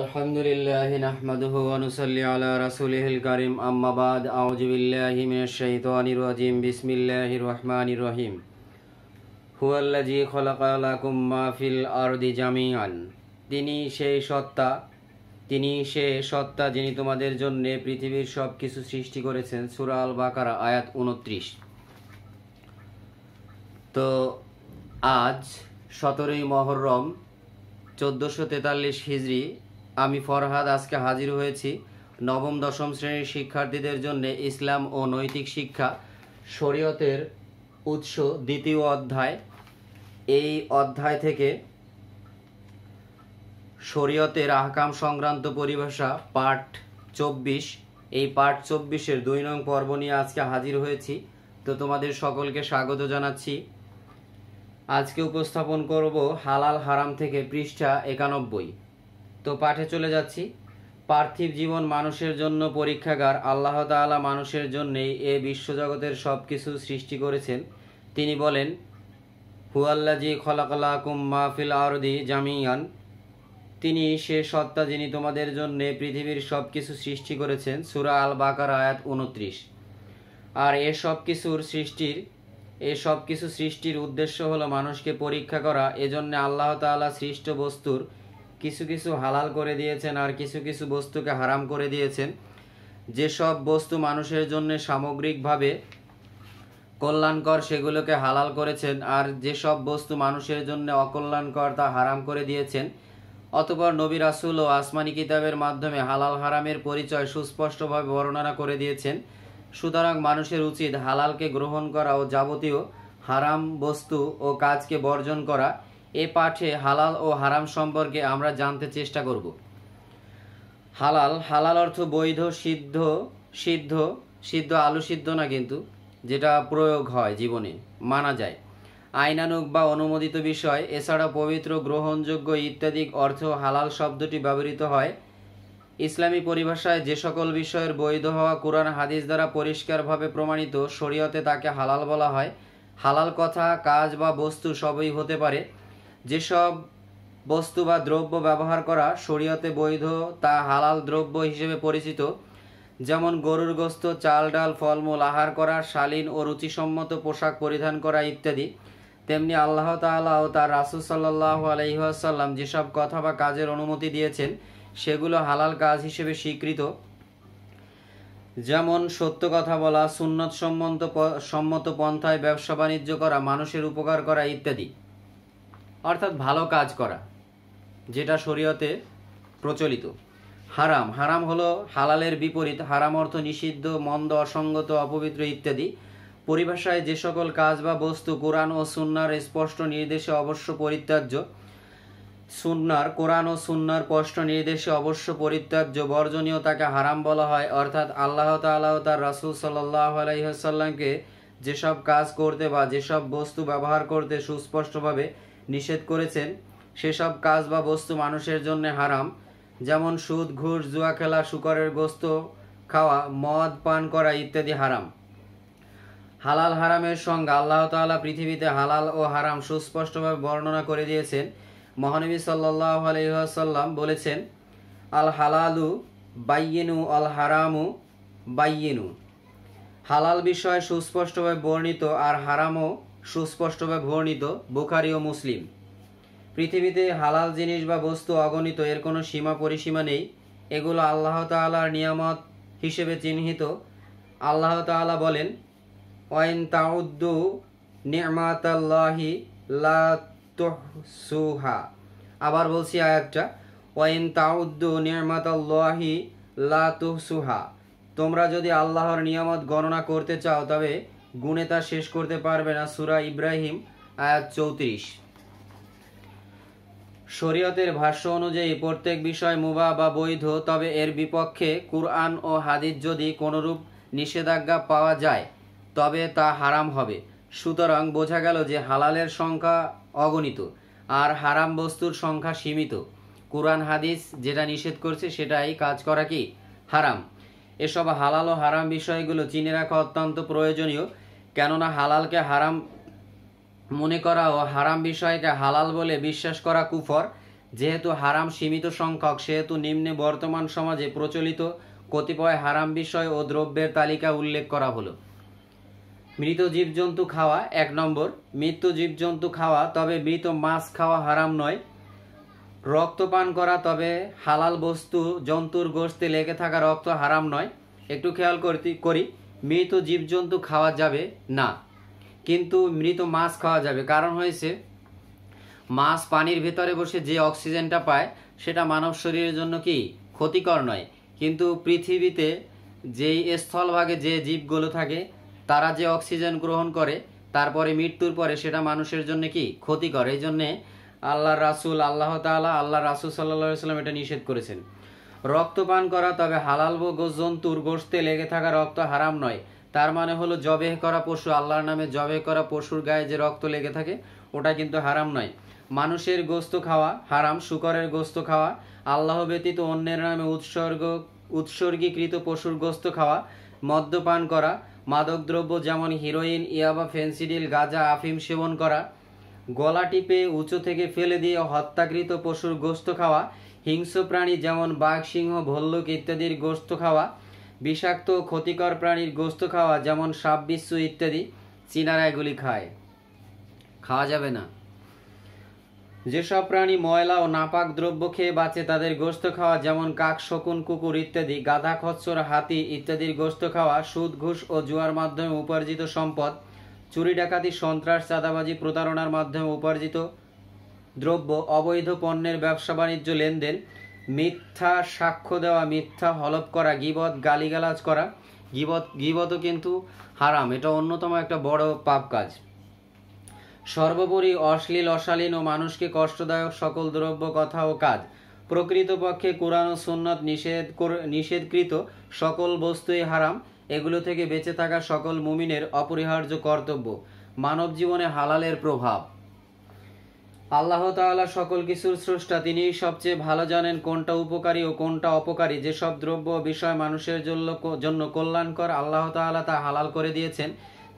আলহামদুলিল্লাহ নাহমাদুহু ওয়া আলা রাসূলিহিল কারীম আম্মা বাদ আউযু বিল্লাহি মিনাশ শাইতানির রাজিম বিসমিল্লাহির রহমানির রহিম হুয়াল্লাযী খালাকা লাকুম মা ফিল আরদি জামিআন তিনি সেই সত্তা তিনি সে সত্তা যিনি তোমাদের জন্য পৃথিবীর সব কিছু সৃষ্টি করেছেন সুরাল আল বাকারা আয়াত উনত্রিশ তো আজ সতেরোই মহরম চোদ্দোশো তেতাল্লিশ হিজড়ি আমি ফরহাদ আজকে হাজির হয়েছি নবম দশম শ্রেণীর শিক্ষার্থীদের জন্য ইসলাম ও নৈতিক শিক্ষা শরীয়তের উৎস দ্বিতীয় অধ্যায় এই অধ্যায় থেকে শরীয়তের আহকাম সংক্রান্ত পরিভাষা পাঠ চব্বিশ এই পাঠ চব্বিশের দুই নং পর্ব নিয়ে আজকে হাজির হয়েছি তো তোমাদের সকলকে স্বাগত জানাচ্ছি আজকে উপস্থাপন করব হালাল হারাম থেকে পৃষ্ঠা একানব্বই তো পাঠে চলে যাচ্ছি পার্থিব জীবন মানুষের জন্য পরীক্ষাগার আল্লাহ তালা মানুষের জন্যেই এ বিশ্বজগতের সব কিছু সৃষ্টি করেছেন তিনি বলেন হুয়াল্লাজি খলাকলা কুম্মা ফিল আরদি জামিয়ান তিনি সে সত্তা যিনি তোমাদের জন্য পৃথিবীর সব কিছু সৃষ্টি করেছেন সুরা আল বাকার আয়াত উনত্রিশ আর এ সব কিছুর সৃষ্টির এ সব কিছু সৃষ্টির উদ্দেশ্য হলো মানুষকে পরীক্ষা করা এজন্য আল্লাহ তালা সৃষ্ট বস্তুর কিছু কিছু হালাল করে দিয়েছেন আর কিছু কিছু বস্তুকে হারাম করে দিয়েছেন যেসব বস্তু মানুষের জন্য সামগ্রিকভাবে কল্যাণকর সেগুলোকে হালাল করেছেন আর যেসব বস্তু মানুষের জন্য অকল্যাণকর তা হারাম করে দিয়েছেন অতপর নবী রাসুল ও আসমানি কিতাবের মাধ্যমে হালাল হারামের পরিচয় সুস্পষ্টভাবে বর্ণনা করে দিয়েছেন সুতরাং মানুষের উচিত হালালকে গ্রহণ করা ও যাবতীয় হারাম বস্তু ও কাজকে বর্জন করা এ পাঠে হালাল ও হারাম সম্পর্কে আমরা জানতে চেষ্টা করব হালাল হালাল অর্থ বৈধ সিদ্ধ সিদ্ধ সিদ্ধ আলু সিদ্ধ না কিন্তু যেটা প্রয়োগ হয় জীবনে মানা যায় আইনানুক বা অনুমোদিত বিষয় এছাড়া পবিত্র গ্রহণযোগ্য ইত্যাদি অর্থ হালাল শব্দটি ব্যবহৃত হয় ইসলামী পরিভাষায় যে সকল বিষয়ের বৈধ হওয়া কোরআন হাদিস দ্বারা পরিষ্কারভাবে প্রমাণিত শরীয়তে তাকে হালাল বলা হয় হালাল কথা কাজ বা বস্তু সবই হতে পারে যেসব বস্তু বা দ্রব্য ব্যবহার করা শরীয়তে বৈধ তা হালাল দ্রব্য হিসেবে পরিচিত যেমন গরুর গোস্ত চাল ডাল ফলমূল আহার করা শালীন ও রুচিসম্মত পোশাক পরিধান করা ইত্যাদি তেমনি আল্লাহ তাল্লাহ ও তার রাসুল সাল্লাহ আলহিহাসাল্লাম যেসব কথা বা কাজের অনুমতি দিয়েছেন সেগুলো হালাল কাজ হিসেবে স্বীকৃত যেমন সত্য কথা বলা সুন্নত সম্মত সম্মত পন্থায় ব্যবসা বাণিজ্য করা মানুষের উপকার করা ইত্যাদি অর্থাৎ ভালো কাজ করা যেটা শরীয়তে প্রচলিত হারাম হারাম হলো হালালের বিপরীত হারাম অর্থ নিষিদ্ধ মন্দ অসঙ্গত অপবিত্র ইত্যাদি পরিভাষায় যে সকল কাজ বা বস্তু কোরআন ও সুন্নার স্পষ্ট নির্দেশে অবশ্য পরিত্যাজ্য সুন্নার কোরআন ও সুন্নার স্পষ্ট নির্দেশে অবশ্য পরিত্যাজ্য বর্জনীয় তাকে হারাম বলা হয় অর্থাৎ আল্লাহ তাল্লাহ তার রাসুল সাল্লাহ আলাইসাল্লামকে যেসব কাজ করতে বা যেসব বস্তু ব্যবহার করতে সুস্পষ্টভাবে নিষেধ করেছেন সেসব কাজ বা বস্তু মানুষের জন্য হারাম যেমন সুদ ঘুষ জুয়া খেলা শুকরের গোস্ত খাওয়া মদ পান করা ইত্যাদি হারাম হালাল হারামের সঙ্গে আল্লাহ তালা পৃথিবীতে হালাল ও হারাম সুস্পষ্টভাবে বর্ণনা করে দিয়েছেন মহানবী সাল্লাহ আলহ্লাম বলেছেন আল হালালু বাইয়েনু আল হারামু বাইয়েনু হালাল বিষয় সুস্পষ্টভাবে বর্ণিত আর হারামও সুস্পষ্টভাবে বর্ণিত বুখারি ও মুসলিম পৃথিবীতে হালাল জিনিস বা বস্তু অগণিত এর কোনো সীমা পরিসীমা নেই এগুলো আল্লাহ তালার নিয়ামত হিসেবে চিহ্নিত আল্লাহ তালা বলেন ওয়াইন তাউদ্দু নিয়ামাতাল্লাহি লাহা সুহা আবার বলছি আয়াতটা ওয়াইন তাউদ্দু নিয়ামাতাল্লাহি লাহা সুহা তোমরা যদি আল্লাহর নিয়ামত গণনা করতে চাও তবে গুণে তা শেষ করতে পারবে না সুরা ইব্রাহিম আয়াত চৌত্রিশ শরীয়তের ভাষ্য অনুযায়ী প্রত্যেক বিষয় মুবা বা বৈধ তবে এর বিপক্ষে কুরআন ও হাদিস যদি কোনোরূপ নিষেধাজ্ঞা পাওয়া যায় তবে তা হারাম হবে সুতরাং বোঝা গেল যে হালালের সংখ্যা অগণিত আর হারাম বস্তুর সংখ্যা সীমিত কোরআন হাদিস যেটা নিষেধ করছে সেটাই কাজ করা কি হারাম এসব হালাল ও হারাম বিষয়গুলো চিনে রাখা অত্যন্ত প্রয়োজনীয় কেননা হালালকে হারাম মনে করা ও হারাম বিষয়কে হালাল বলে বিশ্বাস করা কুফর যেহেতু হারাম সীমিত সংখ্যক সেহেতু নিম্নে বর্তমান সমাজে প্রচলিত কতিপয় হারাম বিষয় ও দ্রব্যের তালিকা উল্লেখ করা হলো মৃত জীবজন্তু খাওয়া এক নম্বর মৃত্যু জীবজন্তু খাওয়া তবে মৃত মাছ খাওয়া হারাম নয় রক্তপান করা তবে হালাল বস্তু জন্তুর গোষ্ঠে লেগে থাকা রক্ত হারাম নয় একটু খেয়াল করতে করি মৃত জীবজন্তু খাওয়া যাবে না কিন্তু মৃত মাছ খাওয়া যাবে কারণ হয়েছে মাছ পানির ভেতরে বসে যে অক্সিজেনটা পায় সেটা মানব শরীরের জন্য কি ক্ষতিকর নয় কিন্তু পৃথিবীতে যেই স্থলভাগে যে জীবগুলো থাকে তারা যে অক্সিজেন গ্রহণ করে তারপরে মৃত্যুর পরে সেটা মানুষের জন্য কি ক্ষতিকর এই জন্যে আল্লাহ রাসুল আল্লাহ তালা আল্লাহ রাসুল সাল্লা সাল্লাম এটা নিষেধ করেছেন রক্তপান করা তবে হালাল জন্তুর গোষ্ঠে লেগে থাকা রক্ত হারাম নয় তার মানে হলো জবেহ করা পশু আল্লাহর নামে জবেহ করা পশুর গায়ে যে রক্ত লেগে থাকে ওটা কিন্তু হারাম নয় মানুষের গোস্ত খাওয়া হারাম শুকরের গোস্ত খাওয়া আল্লাহ ব্যতীত অন্যের নামে উৎসর্গ উৎসর্গীকৃত পশুর গোস্ত খাওয়া মদ্যপান করা মাদকদ্রব্য যেমন হিরোইন ইয়াবা ফেন্সিডিল গাঁজা আফিম সেবন করা গলা টিপে উঁচু থেকে ফেলে দিয়ে হত্যাকৃত পশুর গোস্ত খাওয়া হিংস্র প্রাণী যেমন বাঘ সিংহ ভল্লুক ইত্যাদির গোস্ত খাওয়া বিষাক্ত ক্ষতিকর প্রাণীর গোস্ত খাওয়া যেমন সাপ বিশ্ব ইত্যাদি চীনারা এগুলি খায় খাওয়া যাবে না যেসব প্রাণী ময়লা ও নাপাক দ্রব্য খেয়ে বাঁচে তাদের গোস্ত খাওয়া যেমন কাক শকুন কুকুর ইত্যাদি গাধা খচ্চর হাতি ইত্যাদির গোস্ত খাওয়া সুদ ঘুষ ও জুয়ার মাধ্যমে উপার্জিত সম্পদ চুরি ডাকাতি সন্ত্রাস চাঁদাবাজি প্রতারণার মাধ্যমে উপার্জিত দ্রব্য অবৈধ পণ্যের ব্যবসা বাণিজ্য লেনদেন মিথ্যা সাক্ষ্য দেওয়া মিথ্যা হলপ করা গিবদ গালিগালাজ করা গিবত গিবতও কিন্তু হারাম এটা অন্যতম একটা বড় পাপ কাজ সর্বোপরি অশ্লীল অশালীন ও মানুষকে কষ্টদায়ক সকল দ্রব্য কথা ও কাজ প্রকৃতপক্ষে কোরআন ও সুন্নত নিষেধ নিষেধকৃত সকল বস্তুই হারাম এগুলো থেকে বেঁচে থাকা সকল মুমিনের অপরিহার্য কর্তব্য মানব জীবনে হালালের প্রভাব আল্লাহ তাআলা সকল কিছুর স্রষ্টা তিনি সবচেয়ে ভালো জানেন কোনটা উপকারী ও কোনটা অপকারী যেসব দ্রব্য বিষয় মানুষের জন্য জন্য কল্যাণকর আল্লাহ তাআলা তা হালাল করে দিয়েছেন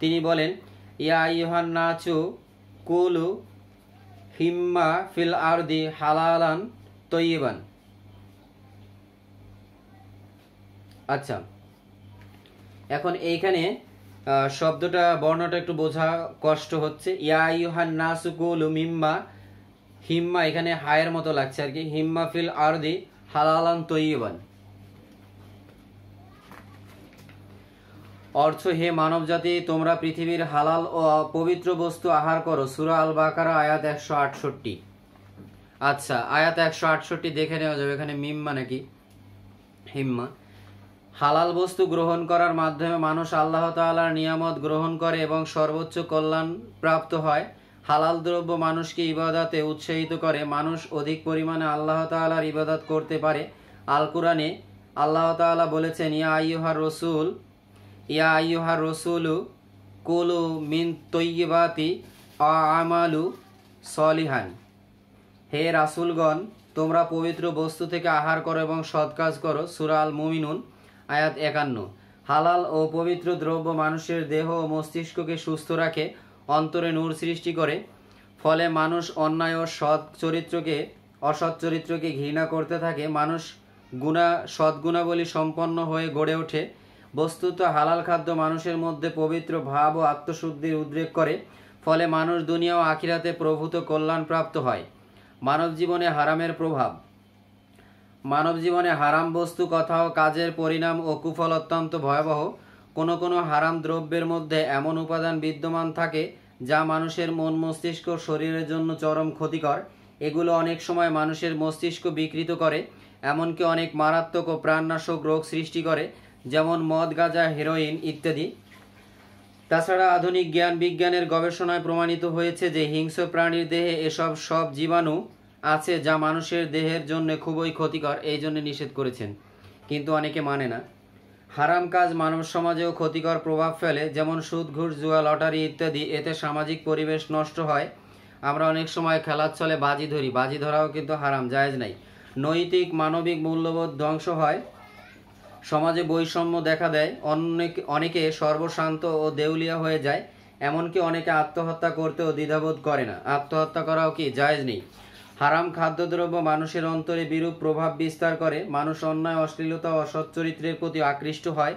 তিনি বলেন ইয়া ইহান নাচু কুলু হিম্মা ফিল আরদি হালালান তৈবান আচ্ছা এখন এইখানে শব্দটা বর্ণটা একটু বোঝা কষ্ট হচ্ছে নাসুকুল মিম্মা হিম্মা এখানে হায়ের মতো লাগছে আর কি হিম্মা ফিল আরদি হালালান তৈবান অর্থ হে মানব জাতি তোমরা পৃথিবীর হালাল ও পবিত্র বস্তু আহার করো সুরা আল বাকারা আয়াত একশো আটষট্টি আচ্ছা আয়াত একশো আটষট্টি দেখে নেওয়া যাবে এখানে মিম্মা নাকি হিম্মা হালাল বস্তু গ্রহণ করার মাধ্যমে মানুষ আল্লাহ তাল্লাহার নিয়ামত গ্রহণ করে এবং সর্বোচ্চ কল্যাণ প্রাপ্ত হয় হালাল দ্রব্য মানুষকে ইবাদাতে উৎসাহিত করে মানুষ অধিক পরিমাণে আল্লাহ তাল্লাহার ইবাদাত করতে পারে আল কোরআনে আল্লাহ তাল্লাহ বলেছেন ইয়া আইহার রসুল ইয়া আইহার রসুলু কুলু মিন তৈবাতি আমালু সলিহান হে রাসুলগণ তোমরা পবিত্র বস্তু থেকে আহার করো এবং সৎ কাজ করো সুরাল মুমিনুন আয়াত একান্ন হালাল ও পবিত্র দ্রব্য মানুষের দেহ ও মস্তিষ্ককে সুস্থ রাখে অন্তরে নূর সৃষ্টি করে ফলে মানুষ অন্যায় ও সৎ চরিত্রকে অসৎ চরিত্রকে ঘৃণা করতে থাকে মানুষ গুণা সদ্গুণাবলী সম্পন্ন হয়ে গড়ে ওঠে বস্তুত হালাল খাদ্য মানুষের মধ্যে পবিত্র ভাব ও আত্মশুদ্ধির উদ্রেক করে ফলে মানুষ দুনিয়া ও আখিরাতে প্রভূত কল্যাণ প্রাপ্ত হয় মানব জীবনে হারামের প্রভাব মানব জীবনে হারাম বস্তু কথা ও কাজের পরিণাম ও কুফল অত্যন্ত ভয়াবহ কোনো কোনো হারাম দ্রব্যের মধ্যে এমন উপাদান বিদ্যমান থাকে যা মানুষের মন মস্তিষ্ক শরীরের জন্য চরম ক্ষতিকর এগুলো অনেক সময় মানুষের মস্তিষ্ক বিকৃত করে এমনকি অনেক মারাত্মক ও প্রাণনাশক রোগ সৃষ্টি করে যেমন মদ গাঁজা হেরোইন ইত্যাদি তাছাড়া আধুনিক জ্ঞান বিজ্ঞানের গবেষণায় প্রমাণিত হয়েছে যে হিংস্র প্রাণীর দেহে এসব সব জীবাণু আছে যা মানুষের দেহের জন্য খুবই ক্ষতিকর এই জন্য নিষেধ করেছেন কিন্তু অনেকে মানে না হারাম কাজ মানব সমাজেও ক্ষতিকর প্রভাব ফেলে যেমন সুদ ঘুষ জুয়া লটারি ইত্যাদি এতে সামাজিক পরিবেশ নষ্ট হয় আমরা অনেক সময় খেলার ছলে বাজি ধরি বাজি ধরাও কিন্তু হারাম জায়েজ নাই নৈতিক মানবিক মূল্যবোধ ধ্বংস হয় সমাজে বৈষম্য দেখা দেয় অনেক অনেকে সর্বশান্ত ও দেউলিয়া হয়ে যায় এমনকি অনেকে আত্মহত্যা করতেও দ্বিধাবোধ করে না আত্মহত্যা করাও কি জায়েজ নেই হারাম খাদ্যদ্রব্য মানুষের অন্তরে বিরূপ প্রভাব বিস্তার করে মানুষ অন্যায় অশ্লীলতা ও চরিত্রের প্রতি আকৃষ্ট হয়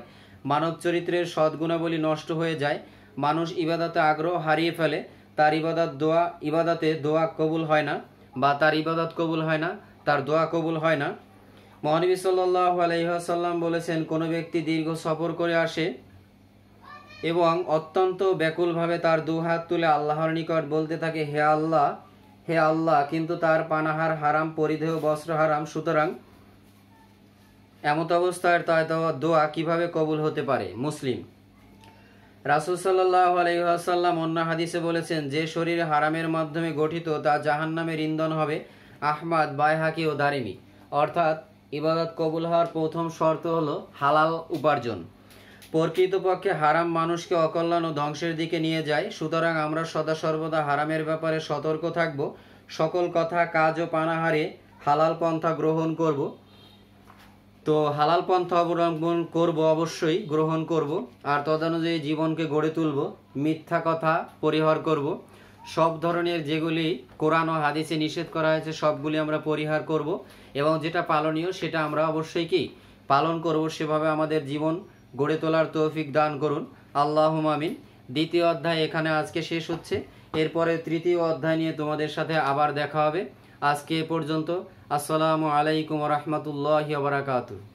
মানব চরিত্রের সদ্গুণাবলী নষ্ট হয়ে যায় মানুষ ইবাদাতে আগ্রহ হারিয়ে ফেলে তার ইবাদাত দোয়া ইবাদাতে দোয়া কবুল হয় না বা তার ইবাদত কবুল হয় না তার দোয়া কবুল হয় না মহানবী সাল্লাহ আলহিহাসাল্লাম বলেছেন কোনো ব্যক্তি দীর্ঘ সফর করে আসে এবং অত্যন্ত ব্যাকুলভাবে তার দু হাত তুলে আল্লাহর নিকট বলতে থাকে হে আল্লাহ হে আল্লাহ কিন্তু তার পানাহার হারাম পরিধেয় বস্ত্র হারাম সুতরাং এমত অবস্থায় তার দোয়া কিভাবে কবুল হতে পারে মুসলিম রাসুল সাল্লাহ আলহিহাসাল্লাম অন্য হাদিসে বলেছেন যে শরীর হারামের মাধ্যমে গঠিত তা জাহান নামের ইন্ধন হবে আহমাদ বায়হাকি ও দারিমি অর্থাৎ ইবাদত কবুল হওয়ার প্রথম শর্ত হল হালাল উপার্জন প্রকৃতপক্ষে হারাম মানুষকে অকল্যাণ ও ধ্বংসের দিকে নিয়ে যায় সুতরাং আমরা সদা সর্বদা হারামের ব্যাপারে সতর্ক থাকব সকল কথা কাজ ও পানাহারে হালাল পন্থা গ্রহণ করব তো হালাল পন্থা অবলম্বন করব অবশ্যই গ্রহণ করব আর তদানুযায়ী জীবনকে গড়ে তুলব মিথ্যা কথা পরিহার করব সব ধরনের যেগুলি কোরআন ও হাদিসে নিষেধ করা হয়েছে সবগুলি আমরা পরিহার করব এবং যেটা পালনীয় সেটা আমরা অবশ্যই কি পালন করব সেভাবে আমাদের জীবন গড়ে তোলার তৌফিক দান করুন আল্লাহ আমিন দ্বিতীয় অধ্যায় এখানে আজকে শেষ হচ্ছে এরপরে তৃতীয় অধ্যায় নিয়ে তোমাদের সাথে আবার দেখা হবে আজকে এ পর্যন্ত আসসালামু আলাইকুম রহমতুল্লাহ বারাকাতু